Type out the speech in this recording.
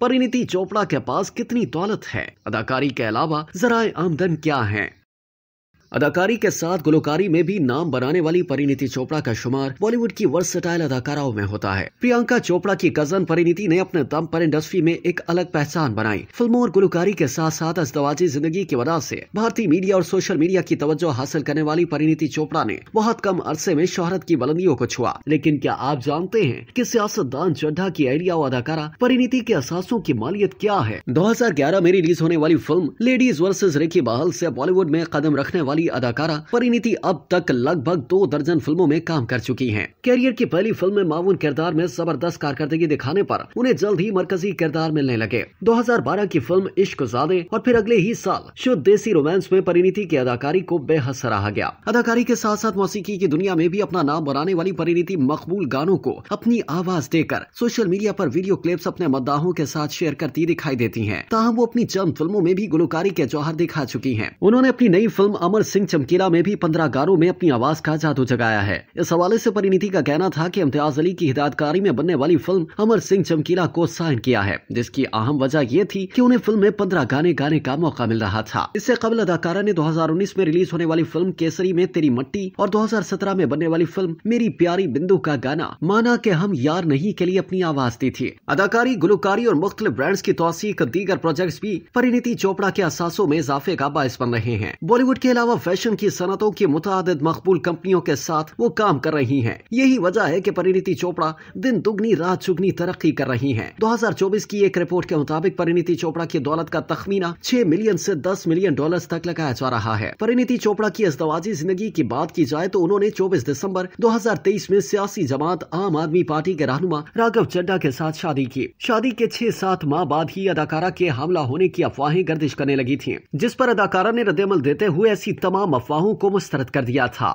परिणीति चोपड़ा के पास कितनी दौलत है अदाकारी के अलावा जराए आमदन क्या है अदाकारी के साथ गुलकारी में भी नाम बनाने वाली परिणीति चोपड़ा का शुमार बॉलीवुड की वर्सटाइल अदाकाराओं में होता है प्रियंका चोपड़ा की कजन परिणीति ने अपने दम पर इंडस्ट्री में एक अलग पहचान बनाई फिल्मों और गुलकारी के साथ साथ अस्तवाजी जिंदगी की वजह से भारतीय मीडिया और सोशल मीडिया की तवज्जो हासिल करने वाली परिणीति चोपड़ा ने बहुत कम अरसे में शोहरत की बुलंदियों को छुआ लेकिन क्या आप जानते हैं कि सियासतदान चड्ढा की आइडिया और अदाकारा परिणीति के असासों की मालियत क्या है 2011 में रिलीज होने वाली film ladies versus Ricky Bahl से बॉलीवुड में कदम रखने वाली बड़ी अदाकारा परिणीति अब तक लगभग दो दर्जन फिल्मों में काम कर चुकी है कैरियर की पहली फिल्म में मामून किरदार में जबरदस्त कारकर्दगी दिखाने पर उन्हें जल्द ही मरकजी किरदार मिलने लगे 2012 की फिल्म इश्क जादे और फिर अगले ही साल शुद्ध देसी रोमांस में परिणीति की अदाकारी को बेहद सराहा गया अदाकारी के साथ साथ मौसीकी की दुनिया में भी अपना नाम बनाने वाली परिणीति मकबूल गानों को अपनी आवाज देकर सोशल मीडिया पर वीडियो क्लिप्स अपने मद्दाहों के साथ शेयर करती दिखाई देती है ताहम वो अपनी चंद फिल्मों में भी गुलकारी के जौहर दिखा चुकी है उन्होंने अपनी नई फिल्म अमर सिंह चमकीला में भी पंद्रह गारों में अपनी आवाज का जादू जगाया है इस हवाले से परिणीति का कहना था कि इम्तियाज अली की हिदायतकारी में बनने वाली फिल्म अमर सिंह चमकीला को साइन किया है जिसकी अहम वजह यह थी कि उन्हें फिल्म में पंद्रह गाने गाने का मौका मिल रहा था इससे कबल अदाकारा ने दो में रिलीज होने वाली फिल्म केसरी में तेरी मट्टी और दो में बनने वाली फिल्म मेरी प्यारी बिंदु का गाना माना के हम यार नहीं के लिए अपनी आवाज दी थी अदाकारी गुलकारी और मुख्तलि ब्रांड्स की तोसीक दीगर प्रोजेक्ट भी परिणीति चोपड़ा के असासों में इजाफे का बायस बन रहे हैं बॉलीवुड के अलावा फैशन की सनतों की मुताद मकबूल कंपनियों के साथ वो काम कर रही है यही वजह है की परिणति चोपड़ा दिन दुगनी रात चुगनी तरक्की कर रही है दो हजार चौबीस की एक रिपोर्ट के मुताबिक परिणति चोपड़ा की दौलत का तखमीना छह मिलियन ऐसी दस मिलियन डॉलर तक लगाया जा रहा है परिणति चोपड़ा की अस्तवाजी जिंदगी की बात की जाए तो उन्होंने चौबीस दिसम्बर दो हजार तेईस में सियासी जमात आम आदमी पार्टी के रहनुमा राघव चड्डा के साथ शादी की शादी के छह सात माह बाद ही अदाकारा के हमला होने की अफवाहें गर्दिश करने लगी थी जिस पर अदाकारा ने रद्देमल देते हुए ऐसी तमाम अफवाहों को मुस्तरद कर दिया था